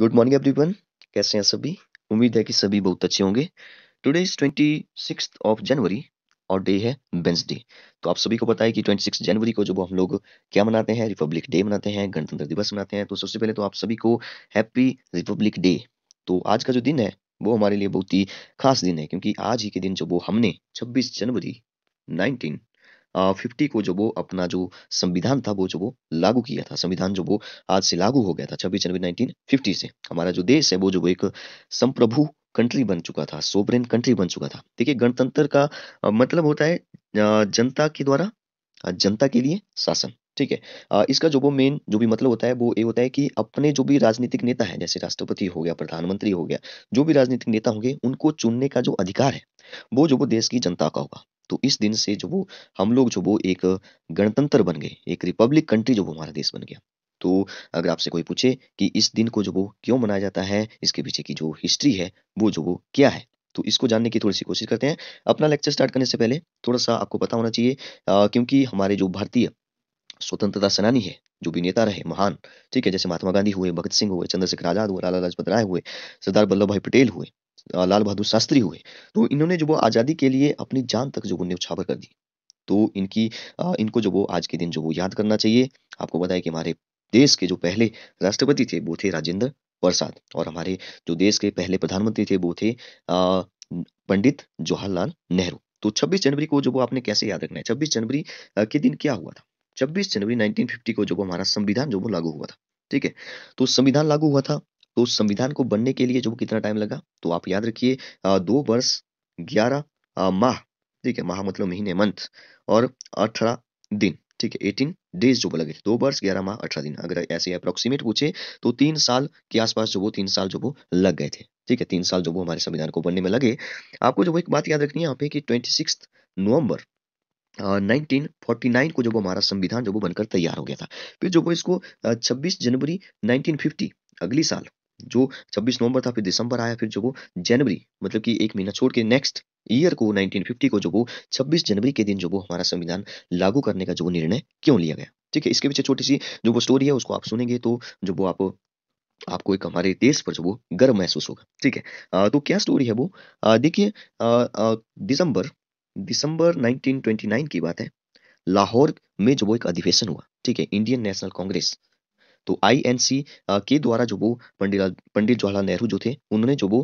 good morning everyone कैसे हैं सभी उम्मीद है कि सभी बहुत अच्छे होंगे today is twenty six of January और डे है वेंसडे तो आप सभी को पता है कि ट्वेंटी सिक्स जनवरी को जब हम लोग क्या मनाते हैं रिपब्लिक डे मनाते हैं गणतंत्र दिवस मनाते हैं तो सबसे पहले तो आप सभी को हैप्पी रिपब्लिक डे तो आज का जो दिन है वो हमारे लिए बहुत ही खास दिन है क्योंकि आज ही के दिन जब वो हमने छब्बीस जनवरी नाइनटीन फिफ्टी को जो वो अपना जो संविधान था वो जो वो लागू किया था संविधान जो वो आज से लागू हो गया था छब्बीस जनवरी नाइनटीन फिफ्टी से हमारा जो देश है वो जो वो एक संप्रभु कंट्री बन चुका था सोवरेन कंट्री बन चुका था देखिए गणतंत्र का मतलब होता है जनता के द्वारा जनता के लिए शासन ठीक है इसका जो वो मेन जो भी मतलब होता है वो ये होता है कि अपने जो भी राजनीतिक नेता है जैसे राष्ट्रपति हो गया प्रधानमंत्री हो गया जो भी राजनीतिक नेता होंगे उनको चुनने का जो अधिकार है वो जो वो देश की जनता का होगा तो इस दिन से जो वो हम लोग जो वो एक गणतंत्र बन गए एक रिपब्लिक कंट्री जो वो हमारा देश बन गया तो अगर आपसे कोई पूछे कि इस दिन को जो वो क्यों मनाया जाता है इसके पीछे की जो हिस्ट्री है वो जो वो क्या है तो इसको जानने की थोड़ी सी कोशिश करते हैं अपना लेक्चर स्टार्ट करने से पहले थोड़ा सा आपको पता होना चाहिए आ, क्योंकि हमारे जो भारतीय स्वतंत्रता सेनानी है जो भी नेता रहे महान ठीक है जैसे महात्मा गांधी हुए भगत सिंह हुए चंद्रशेखर आजाद हुए लाला लाजपत राय हुए सरदार वल्लभ भाई पटेल हुए लाल बहादुर शास्त्री हुए तो इन्होंने जो वो आज़ादी के लिए अपनी जान तक जो वो न्यौछावर कर दी तो इनकी इनको जो वो आज के दिन जो वो याद करना चाहिए आपको बताया कि हमारे देश के जो पहले राष्ट्रपति थे वो थे राजेंद्र प्रसाद और हमारे जो देश के पहले प्रधानमंत्री थे वो थे पंडित जवाहरलाल नेहरू तो 26 जनवरी को जो वो आपने कैसे याद रखना है 26 जनवरी के दिन क्या हुआ था 26 जनवरी 1950 को जो हमारा संविधान जो वो लागू हुआ था ठीक है तो संविधान लागू हुआ था तो उस संविधान को बनने के लिए जो कितना टाइम लगा तो आप याद रखिए दो वर्ष ग्यारह माह ठीक है माह मतलब महीने मंथ और अठारह दिन ठीक है एटीन डेज जो बोला गया दो वर्ष ग्यारह माह अठारह दिन अगर ऐसे अप्रोक्सीमेट पूछे तो तीन साल के आसपास जो वो तीन साल जो वो लग गए थे ठीक है तीन साल जो वो हमारे संविधान को बनने में लगे आपको जो एक बात याद रखनी है यहाँ पे कि twenty six November nineteen forty nine को जो वो हमारा संविधान जो वो बनकर तैयार हो गया था फिर जो वो इसको छब्बीस जनवरी 1950 अगली साल जो 26 नवंबर था फिर दिसंबर आया फिर जो वो जनवरी मतलब कि एक महीना छोड़ के नेक्स्ट ईयर को 1950 को जो वो 26 जनवरी के दिन जो वो हमारा संविधान लागू करने का जो निर्णय क्यों लिया गया ठीक है इसके पीछे छोटी सी जो वो स्टोरी है उसको आप सुनेंगे तो जो वो आप आपको एक हमारे देश पर जो वो गर्व महसूस होगा ठीक है आ, तो क्या स्टोरी है वो देखिए दिसंबर दिसंबर 1929 की बात है लाहौर में जो वो एक अधिवेशन हुआ ठीक है इंडियन नेशनल कांग्रेस तो आईएनसी के द्वारा जो वो पंडित पंडित जवाहरलाल नेहरू जो थे उन्होंने जो वो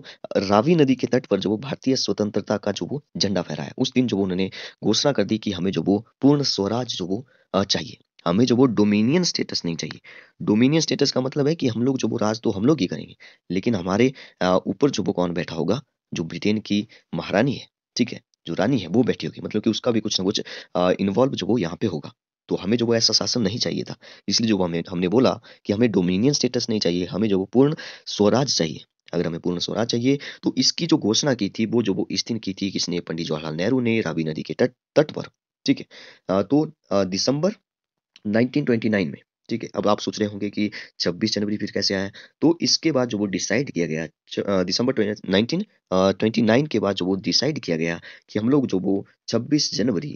रावी नदी के तट पर जो वो भारतीय स्वतंत्रता का जो वो झंडा फहराया उस दिन जो वो उन्होंने घोषणा कर दी कि हमें जो वो पूर्ण स्वराज जो वो चाहिए हमें जो वो डोमिनियन स्टेटस नहीं चाहिए डोमिनियन स्टेटस का मतलब है कि हम लोग जो वो राज तो हम लोग ही करेंगे लेकिन हमारे ऊपर जो वो कौन बैठा होगा जो ब्रिटेन की महारानी है ठीक है जो रानी है वो बैठी होगी मतलब कि उसका भी कुछ ना कुछ इन्वॉल्व जो वो यहाँ पे होगा तो हमें जो वो ऐसा शासन नहीं चाहिए था इसलिए जो हमें हमने बोला कि हमें डोमिनियन स्टेटस नहीं चाहिए हमें जो वो पूर्ण स्वराज चाहिए अगर हमें पूर्ण स्वराज चाहिए तो इसकी जो घोषणा की थी वो जो वो इस दिन की थी किसने पंडित जवाहरलाल नेहरू ने रावी नदी के तट तट पर ठीक है तो दिसंबर 1929 में ठीक है अब आप सोच रहे होंगे कि 26 जनवरी फिर कैसे आया तो इसके बाद जो वो डिसाइड किया गया दिसंबर ट्वेंटी नाइन के बाद जो वो डिसाइड किया गया कि हम लोग जो वो छब्बीस जनवरी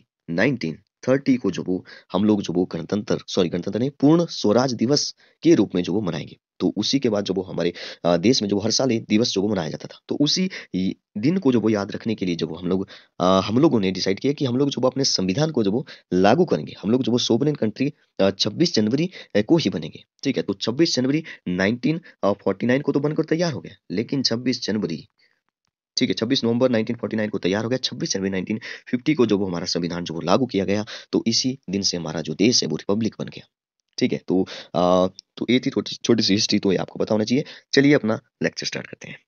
थर्टी को जो वो हम लोग जो वो गणतंत्र सॉरी गणतंत्र नहीं पूर्ण स्वराज दिवस के रूप में जो वो मनाएंगे तो उसी के बाद जो वो हमारे देश में जो हर साल दिवस जो वो मनाया जाता था तो उसी दिन को जो वो याद रखने के लिए जब हम लोग हम लोगों ने डिसाइड किया कि हम लोग जो वो अपने संविधान को जो वो लागू करेंगे हम लोग जो वो सोवरेन कंट्री 26 जनवरी को ही बनेंगे ठीक है तो 26 जनवरी 1949 को तो बनकर तैयार हो गया लेकिन 26 जनवरी ठीक है 26 नवंबर 1949 को तैयार हो गया छब्बीस जनवरी 1950 को जब हमारा संविधान जो लागू किया गया तो इसी दिन से हमारा जो देश है वो रिपब्लिक बन गया ठीक है तो आ, तो ये थी छोटी सी हिस्ट्री तो ये आपको पता होना चाहिए चलिए अपना लेक्चर स्टार्ट करते हैं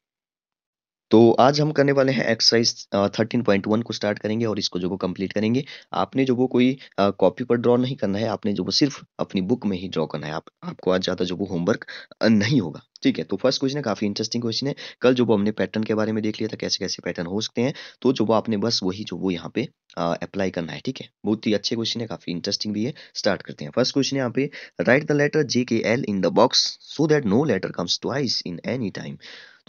तो आज हम करने वाले हैं एक्सरसाइज थर्टीन पॉइंट वन को स्टार्ट करेंगे और इसको जो वो कंप्लीट करेंगे आपने जो वो कोई कॉपी पर ड्रॉ नहीं करना है आपने जो वो सिर्फ अपनी बुक में ही ड्रॉ करना है आप, आपको आज ज़्यादा जो वो होमवर्क नहीं होगा ठीक है तो फर्स्ट क्वेश्चन है काफी इंटरेस्टिंग क्वेश्चन है कल जो वो हमने पैटर्न के बारे में देख लिया था कैसे कैसे पैटर्न हो सकते हैं तो जो वो आपने बस वही जो वो यहाँ पे अप्लाई करना है ठीक है बहुत ही अच्छे क्वेश्चन है काफी इंटरेस्टिंग भी है स्टार्ट करते हैं फर्स्ट क्वेश्चन यहाँ पे right the letter J K L in the box so that no letter comes to in any time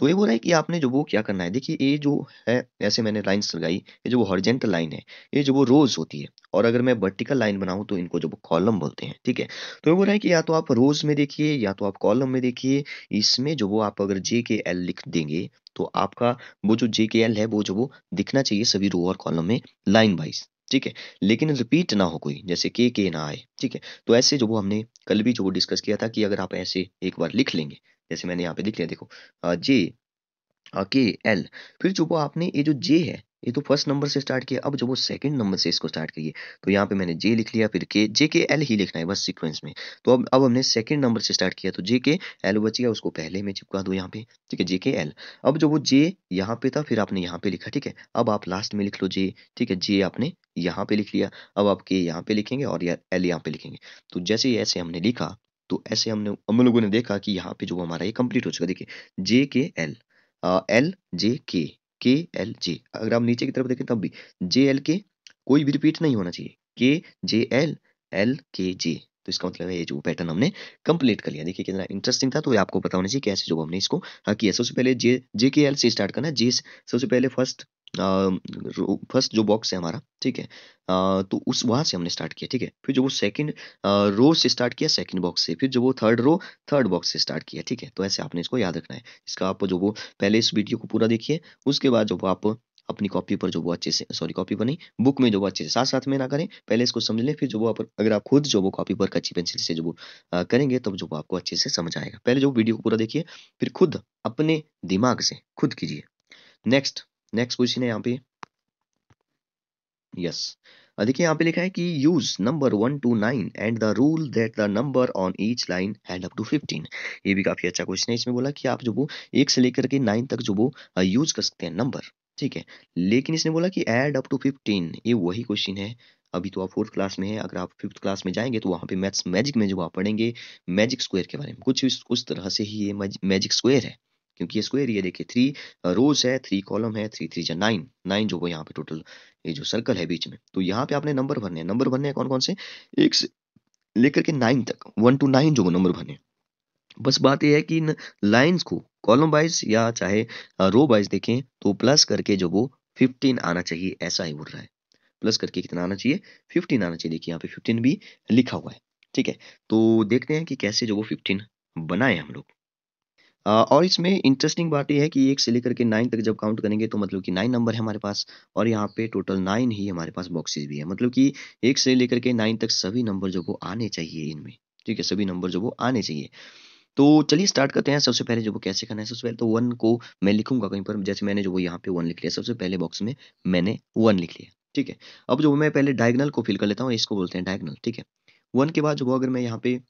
तो ये बोल रहा है कि आपने जो वो क्या करना है देखिए ये जो है ऐसे मैंने लाइन्स लगाई ये जो वो लाइन है ये जो वो रोज होती है और अगर मैं वर्टिकल लाइन बनाऊँ तो इनको जो कॉलम बोलते हैं ठीक है तो ये बोल रहा है कि या तो आप रोज में देखिए या तो आप कॉलम में देखिए इसमें जो वो आप अगर जे के एल लिख देंगे तो आपका वो जो जे के एल है वो जो वो दिखना चाहिए सभी रो और कॉलम में लाइन वाइज ठीक है लेकिन रिपीट ना हो कोई जैसे के के ना आए ठीक है तो ऐसे जो वो हमने कल भी जो वो डिस्कस किया था कि अगर आप ऐसे एक बार लिख लेंगे जैसे मैंने यहाँ पे लिख लिया देखो जे के एल फिर जो आपने ये जो जे है ये तो फर्स्ट नंबर से स्टार्ट किया अब जब वो सेकंड नंबर से इसको स्टार्ट करिए तो यहाँ पे मैंने जे लिख लिया फिर के जे के एल ही लिखना है बस सीक्वेंस में तो अब अब हमने सेकंड नंबर से स्टार्ट किया तो जे के एल बच गया उसको पहले में चिपका दो यहाँ पे ठीक है जे के एल अब जब वो जे यहाँ पे था फिर आपने यहाँ पे लिखा ठीक है अब आप लास्ट में लिख लो जे ठीक है जे आपने यहाँ पे लिख लिया अब आप के यहाँ पे लिखेंगे और एल यहाँ पे लिखेंगे तो जैसे ऐसे हमने लिखा तो ऐसे हमने हम लोगों ने देखा कि यहाँ पे जो हमारा ये कंप्लीट हो चुका देखिए जे के एल एल जे के के एल जे अगर आप नीचे की तरफ देखें तब भी जे एल के कोई भी रिपीट नहीं होना चाहिए के जे एल एल के जे तो इसका मतलब है ये जो पैटर्न हमने कंप्लीट कर लिया देखिए कितना इंटरेस्टिंग था तो ये आपको बताना चाहिए कैसे जो हमने इसको हाँ, किया सबसे पहले जे जे के एल से स्टार्ट करना जे सबसे पहले फर्स्ट फर्स्ट जो बॉक्स है हमारा ठीक है तो उस वहाँ से हमने स्टार्ट किया ठीक है फिर जो वो सेकंड रो से स्टार्ट किया सेकंड बॉक्स से फिर जो वो थर्ड रो थर्ड बॉक्स से स्टार्ट किया ठीक है तो ऐसे आपने इसको याद रखना है इसका आप जो वो पहले इस वीडियो को पूरा देखिए उसके बाद जो वो आप अपनी कॉपी पर जो वो अच्छे से सॉरी कॉपी पर नहीं बुक में जो वो अच्छे से साथ साथ में ना करें पहले इसको समझ लें फिर जो वो आप अगर आप खुद जो वो कॉपी पर कच्ची पेंसिल से जो वो आ, करेंगे तब तो जो वो आपको अच्छे से समझ आएगा पहले जो वीडियो को पूरा देखिए फिर खुद अपने दिमाग से खुद कीजिए नेक्स्ट नेक्स्ट क्वेश्चन है यहाँ पे यस देखिए यहाँ पे लिखा है कि use number one to nine and the rule that the number on each line and up to fifteen ये भी काफी अच्छा क्वेश्चन है इसमें बोला कि आप जो वो एक से लेकर के नाइन तक जो वो यूज कर सकते हैं नंबर ठीक है लेकिन इसने बोला कि एड अप टू फिफ्टीन ये वही क्वेश्चन है अभी तो आप फोर्थ क्लास में हैं अगर आप फिफ्थ क्लास में जाएंगे तो वहाँ पे मैथ्स मैजिक में जो आप पढ़ेंगे मैजिक स्क्वायर के बारे में कुछ उस तरह से ही ये मैजिक स्क्वायर है क्योंकि ये स्क्वायर ये देखिए थ्री रोज है थ्री कॉलम है थ्री थ्री जो नाइन नाइन जो वो यहाँ पे टोटल ये जो सर्कल है बीच में तो यहाँ पे आपने नंबर भरने हैं नंबर भरने हैं कौन कौन से एक से लेकर के नाइन तक वन टू नाइन जो नंबर भरने बस बात यह है कि इन लाइन्स को कॉलम वाइज या चाहे रो वाइज देखें तो प्लस करके जो वो फिफ्टीन आना चाहिए ऐसा ही बोल रहा है प्लस करके कितना आना चाहिए फिफ्टीन आना चाहिए देखिए यहाँ पे फिफ्टीन भी लिखा हुआ है ठीक है तो देखते हैं कि कैसे जो वो फिफ्टीन बनाए हम लोग और इसमें इंटरेस्टिंग बात यह है कि एक से लेकर के नाइन तक जब काउंट करेंगे तो मतलब कि नाइन नंबर है हमारे पास और यहाँ पे टोटल नाइन ही हमारे पास बॉक्सेस भी है मतलब कि एक से लेकर के नाइन तक सभी नंबर जो वो आने चाहिए इनमें ठीक है सभी नंबर जो वो आने चाहिए तो चलिए स्टार्ट करते हैं सबसे पहले जो वो कैसे करना है सबसे पहले तो वन को मैं लिखूंगा कहीं पर जैसे मैंने जो वो यहाँ पे वन लिख लिया सबसे पहले बॉक्स में मैंने वन लिख लिया ठीक है अब जो मैं पहले डायगनल को फिल कर लेता हूँ इसको बोलते हैं डायगनल ठीक है वन के बाद जो अगर मैं यहाँ पे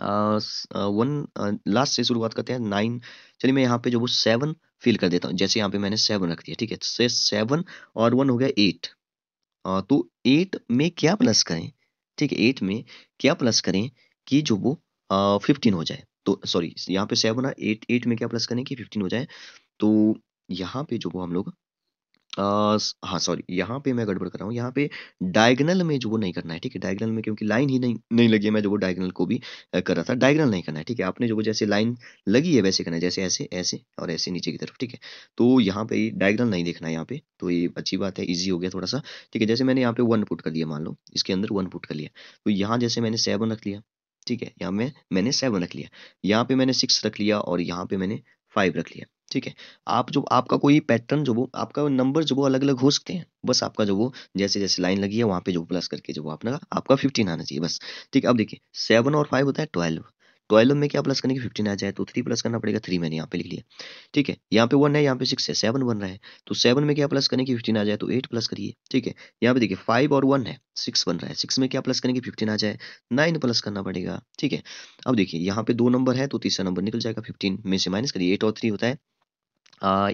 वन लास्ट से शुरुआत करते हैं नाइन चलिए मैं यहाँ पे जो वो सेवन फिल कर देता हूँ जैसे यहाँ पे मैंने सेवन रख दिया ठीक है तो से सेवन और वन हो गया एट तो एट में क्या प्लस करें ठीक है एट में क्या प्लस करें कि जो वो फिफ्टीन हो जाए तो सॉरी यहाँ पे सेवन और एट एट में क्या प्लस करें कि फिफ्टीन हो जाए तो यहाँ पे जो वो हम लोग हाँ सॉरी यहाँ पे मैं गड़बड़ कर रहा हूँ यहाँ पे डायगनल में जो वो नहीं करना है ठीक है डायगनल में क्योंकि लाइन ही नहीं नहीं लगी है मैं जो वो डायगनल को भी कर रहा था डायगनल नहीं करना है ठीक है आपने जो वो जैसे लाइन लगी है वैसे करना है जैसे ऐसे ऐसे और ऐसे नीचे की तरफ ठीक है तो यहाँ पे डायगनल नहीं देखना है यहाँ पे तो ये अच्छी बात है ईजी हो गया थोड़ा सा ठीक है जैसे मैंने यहाँ पे वन पुट कर लिया मान लो इसके अंदर वन पुट कर लिया तो यहाँ जैसे मैंने सेवन रख लिया ठीक है यहाँ में मैंने सेवन रख लिया यहाँ पे मैंने सिक्स रख लिया और यहाँ पे मैंने फाइव रख लिया ठीक है आप जो आपका कोई पैटर्न जो वो आपका नंबर जो वो अलग अलग हो सकते हैं बस आपका जो वो जैसे जैसे लाइन लगी है वहाँ पे जो प्लस करके जो वो आपका आपका फिफ्टीन आना चाहिए बस ठीक है अब देखिए सेवन और फाइव होता है ट्वेल्व ट्वेल्व में क्या प्लस करने की फिफ्टीन आ जाए तो थ्री प्लस करना पड़ेगा थ्री मैंने यहाँ पे लिख लिया ठीक है यहाँ पे वन है यहाँ पे सिक्स है सेवन बन रहा है तो सेवन में क्या प्लस करने की फिफ्टीन आ जाए तो एट प्लस करिए ठीक है यहाँ पे देखिए फाइव और वन है सिक्स बन रहा है सिक्स में क्या प्लस करने की फिफ्टीन आ जाए नाइन प्लस करना पड़ेगा ठीक है अब देखिए यहाँ पे दो नंबर है तो तीसरा नंबर निकल जाएगा फिफ्टीन में से माइनस करिए एट और थ्री होता है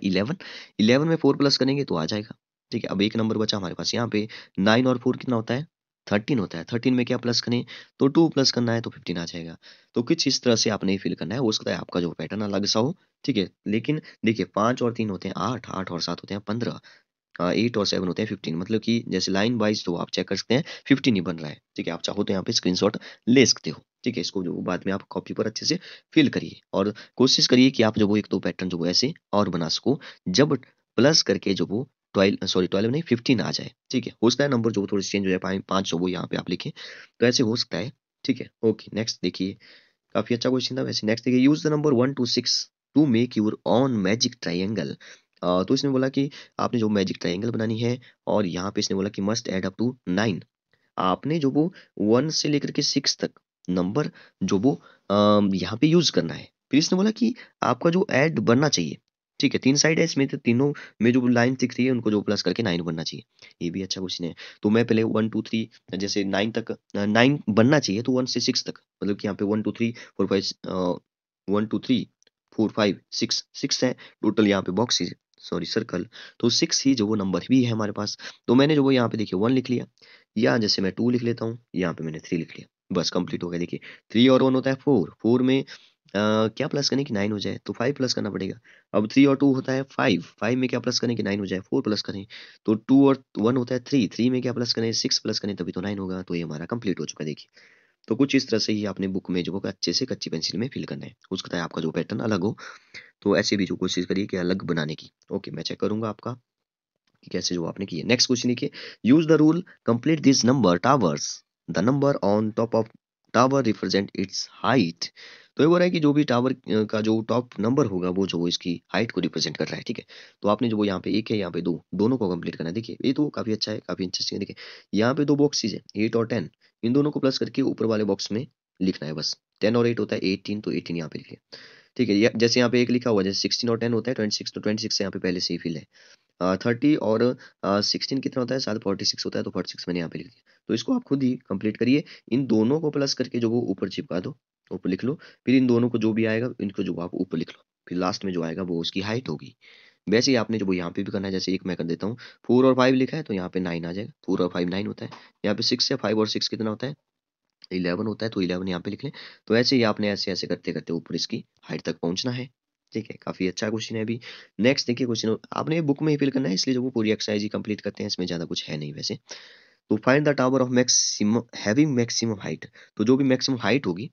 इलेवन इलेवन में फोर प्लस करेंगे तो आ जाएगा ठीक है अब एक नंबर बचा हमारे पास यहाँ पे नाइन और फोर कितना होता है थर्टीन होता है थर्टीन में क्या प्लस करें तो टू प्लस करना है तो फिफ्टीन आ जाएगा तो कुछ इस तरह से आपने फिल करना है हो सकता है आपका जो पैटर्न अलग सा हो ठीक है लेकिन देखिए पाँच और तीन होते हैं आठ आठ और सात होते हैं पंद्रह एट हाँ, और सेवन होते हैं फिफ्टीन मतलब कि जैसे लाइन वाइज तो आप चेक कर सकते हैं फिफ्टीन ही बन रहा है ठीक है आप चाहो तो यहाँ पे स्क्रीन ले सकते हो ठीक है इसको जो बाद में आप कॉपी पर अच्छे से फिल करिए और कोशिश करिए कि आप जो वो एक दो तो पैटर्न जो वो ऐसे और बना सको जब प्लस करके जो वो ट्वेल्व सॉरी ट्वेल्व नहीं फिफ्टीन आ जाए ठीक है हो सकता है नंबर जो थोड़ी चेंज हो जाए पाँच जो वो यहाँ पे आप लिखें तो ऐसे हो सकता है ठीक है ओके नेक्स्ट देखिए काफी अच्छा क्वेश्चन था वैसे नेक्स्ट देखिए use the number one to six to make your own magic triangle तो इसने बोला कि आपने जो मैजिक ट्राइंगल बनानी है और यहाँ पे इसने बोला कि must add up to nine आपने जो वो वन से लेकर के सिक्स तक नंबर जो वो यहाँ पे यूज करना है फिर इसने बोला कि आपका जो एड बनना चाहिए ठीक है तीन साइड है इसमें तो तीनों में जो लाइन दिख रही है उनको जो प्लस करके नाइन बनना चाहिए ये भी अच्छा क्वेश्चन है तो मैं पहले वन टू थ्री जैसे नाइन तक नाइन बनना चाहिए तो वन से सिक्स तक मतलब कि यहाँ पे one two three four five one two three four five six six है टोटल यहाँ पे बॉक्स सॉरी सर्कल तो सिक्स ही जो वो नंबर भी है हमारे पास तो मैंने जो वो यहाँ पे देखिए वन लिख लिया या जैसे मैं टू लिख लेता हूँ यहाँ पे मैंने थ्री लिख लिया बस कंप्लीट हो गया देखिए थ्री और वन होता है फोर फोर में आ, क्या प्लस करें कि नाइन हो जाए तो फाइव प्लस करना पड़ेगा अब थ्री और टू होता है फाइव फाइव में क्या प्लस करें कि नाइन हो जाए फोर प्लस करें तो टू और वन होता है थ्री थ्री में क्या प्लस करें सिक्स प्लस करें तभी तो नाइन होगा तो ये हमारा कंप्लीट हो चुका देखिए तो कुछ इस तरह से ही आपने बुक जो को अच्छे से कच्ची पेंसिल में फिल करना है हो सकता है आपका जो पैटर्न अलग हो तो ऐसे भी जो कोशिश करिए कि अलग बनाने की ओके मैं चेक करूंगा आपका कि कैसे जो आपने किया नेक्स्ट क्वेश्चन देखिए use the rule complete this number towers the number on top of tower represent its height तो ये बोल रहा है कि जो भी टावर का जो टॉप नंबर होगा वो जो इसकी हाइट को रिप्रेजेंट कर रहा है ठीक है तो आपने जो यहाँ पे एक है यहाँ पे दो दोनों को कंप्लीट करना है देखिए ये तो काफी अच्छा है काफी इंटरेस्टिंग है देखिए यहाँ पे दो बॉक्सेज है एट और टेन इन दोनों को प्लस करके ऊपर वाले बॉक्स में लिखना है बस टेन और एट होता है एटीन तो एटीन यहाँ पे लिखे ठीक है जैसे यहाँ पे एक लिखा हुआ जैसे सिक्सटीन और टेन होता है ट्वेंटी सिक्स तो ट्वेंटी सिक्स यहाँ पे पहले से ही फिल है थर्टी और सिक्सटीन कितना होता है साल फोर्टी सिक्स होता है तो फोर्टी सिक्स मैंने यहाँ पे लिख दिया तो इसको आप खुद ही कंप्लीट करिए इन दोनों को प्लस करके जो वो ऊपर चिपका दो ऊपर लिख लो फिर इन दोनों को जो भी आएगा इनको जो आप ऊपर लिख लो फिर लास्ट में जो आएगा वो उसकी हाइट होगी वैसे ही आपने जो यहाँ पे भी करना है जैसे एक मैं कर देता हूँ फोर और फाइव लिखा है तो यहाँ पे नाइन आ जाएगा फोर और फाइव नाइन होता है यहाँ पे सिक्स है फाइव और सिक्स कितना होता है इलेवन होता है तो इलेवन यहाँ पे लिख लें तो ऐसे ही आपने ऐसे ऐसे करते करते ऊपर इसकी हाइट तक पहुंचना है ठीक है काफी अच्छा क्वेश्चन है अभी नेक्स्ट देखिए क्वेश्चन आपने बुक में ही फिल करना है इसलिए जब वो पूरी एक्सरसाइज ही कंप्लीट करते हैं इसमें ज्यादा कुछ है नहीं वैसे तो find the tower of maximum having maximum height तो जो भी मैक्सिमम हाइट होगी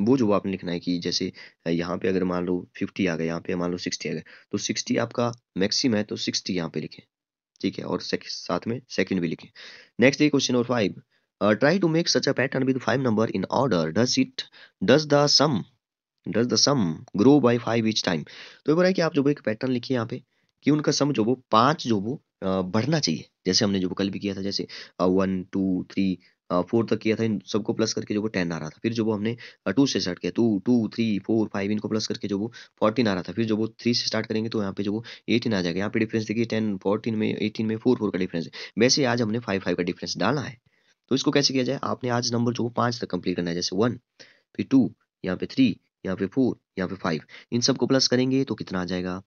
वो जो आपने लिखना है कि जैसे यहाँ पे अगर मान लो फिफ्टी आ गए यहाँ पे मान लो सिक्सटी आ गए तो सिक्सटी आपका मैक्सिम है तो सिक्सटी यहाँ पे लिखें ठीक है और साथ में सेकंड भी लिखें नेक्स्ट ये question number five try to make such a pattern with five number in order does it does the sum does the sum grow by five each time तो ये बोला है कि आप जो एक पैटर्न लिखिए यहाँ पे कि उनका सम जो वो पाँच जो वो बढ़ना चाहिए जैसे हमने जो कल भी किया था जैसे वन टू थ्री फोर तक किया था इन सबको प्लस करके जो वो टेन आ रहा था फिर जो वो हमने टू से स्टार्ट किया two two three four five इनको प्लस करके जो वो फोर्टीन आ रहा था फिर जो वो थ्री से स्टार्ट करेंगे तो यहाँ पे जो वो एटीन आ जाएगा यहाँ पे डिफरेंस देखिए टेन फोर्टीन में एटीन में फोर फोर का डिफरेंस है वैसे आज हमने फाइव फाइव का डिफरेंस डाला है तो इसको कैसे किया जाए आपने आज नंबर जो पाँच तक कंप्लीट करना है जैसे वन फिर टू यहाँ पे थ्री यहाँ पे फोर यहाँ पे फाइव इन सबको प्लस करेंगे तो कितना आ जाएगा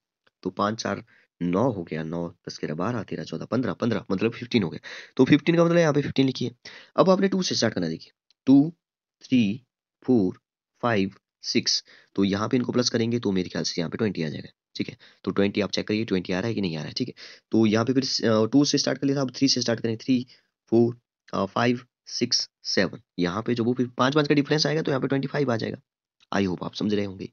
तो पाँच चार नौ हो गया नौ दस ग्यारह बारह तेरह चौदह पंद्रह पंद्रह मतलब फिफ्टीन हो गया तो फिफ्टीन का मतलब यहाँ पे फिफ्टीन लिखिए अब आपने टू से स्टार्ट करना देखिए two three four five six तो यहाँ पे इनको प्लस करेंगे तो मेरे ख्याल से यहाँ पे ट्वेंटी आ जाएगा ठीक है तो ट्वेंटी आप चेक करिए ट्वेंटी आ रहा है कि नहीं आ रहा है ठीक है तो यहाँ पे फिर टू से स्टार्ट कर लिया था अब थ्री से स्टार्ट करेंगे three four five six seven यहाँ पे जो वो फिर पाँच पाँच का डिफरेंस आएगा तो यहाँ पे ट्वेंटी फाइव आ जाएगा आई होप आप समझ रहे होंगे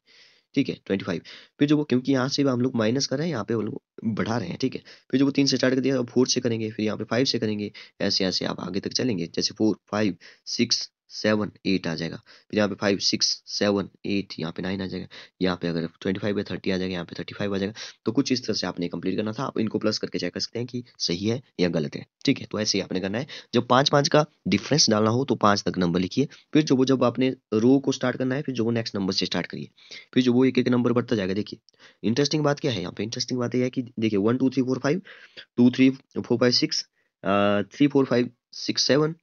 ठीक है ट्वेंटी फाइव फिर जो वो क्योंकि यहाँ से हम लोग माइनस कर रहे हैं यहाँ पे हम लोग बढ़ा रहे हैं ठीक है फिर जो वो तीन से स्टार्ट कर दिया फोर से करेंगे फिर यहाँ पे फाइव से करेंगे ऐसे ऐसे आप आगे तक चलेंगे जैसे four five six seven eight आ जाएगा फिर यहाँ पे फाइव सिक्स सेवन एट यहाँ पे नाइन आ जाएगा यहाँ पे अगर ट्वेंटी फाइव या थर्टी आ जाएगा यहाँ पे थर्टी फाइव आ जाएगा तो कुछ इस तरह से आपने कंप्लीट करना था आप इनको प्लस करके चेक कर सकते हैं कि सही है या गलत है ठीक है तो ऐसे ही आपने करना है जब पाँच पाँच का डिफरेंस डालना हो तो पाँच तक नंबर लिखिए फिर जो वो जब आपने रो को स्टार्ट करना है फिर जो वो नेक्स्ट नंबर से स्टार्ट करिए फिर जो वो एक एक नंबर बढ़ता जाएगा देखिए इंटरेस्टिंग बात क्या है यहाँ पे इंटरेस्टिंग बात यह है कि देखिए one two three four five two three four five six three four five six seven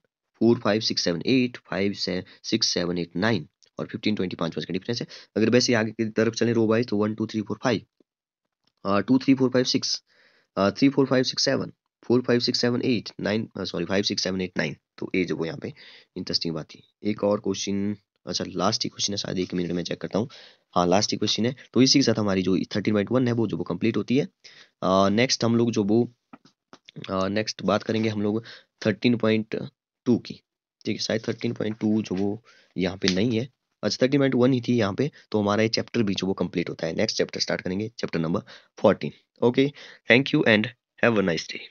four five six seven eight five से सिक्स सेवन एट नाइन और फिफ्टीन ट्वेंटी पाँच पाँच का डिफरेंस है अगर वैसे आगे की तरफ चले रो वाइज तो one two three four five two three four five six three four five six seven four five six seven eight nine sorry five six seven eight nine तो ये जो वो यहाँ पे इंटरेस्टिंग बात थी एक और क्वेश्चन अच्छा लास्ट ही क्वेश्चन है शायद एक मिनट में चेक करता हूँ हाँ लास्ट ही क्वेश्चन है तो इसी के साथ हमारी जो थर्टीन पॉइंट वन है वो जो वो कंप्लीट होती है नेक्स्ट uh, हम लोग जो वो नेक्स्ट uh, बात करेंगे हम लोग थर्टीन पॉइंट टू की ठीक है शायद थर्टीन पॉइंट टू जो वो यहाँ पे नहीं है अच्छा थर्टीन पॉइंट वन ही थी यहाँ पे तो हमारा ये चैप्टर भी जो वो कंप्लीट होता है नेक्स्ट चैप्टर स्टार्ट करेंगे chapter number fourteen okay thank you and have a nice day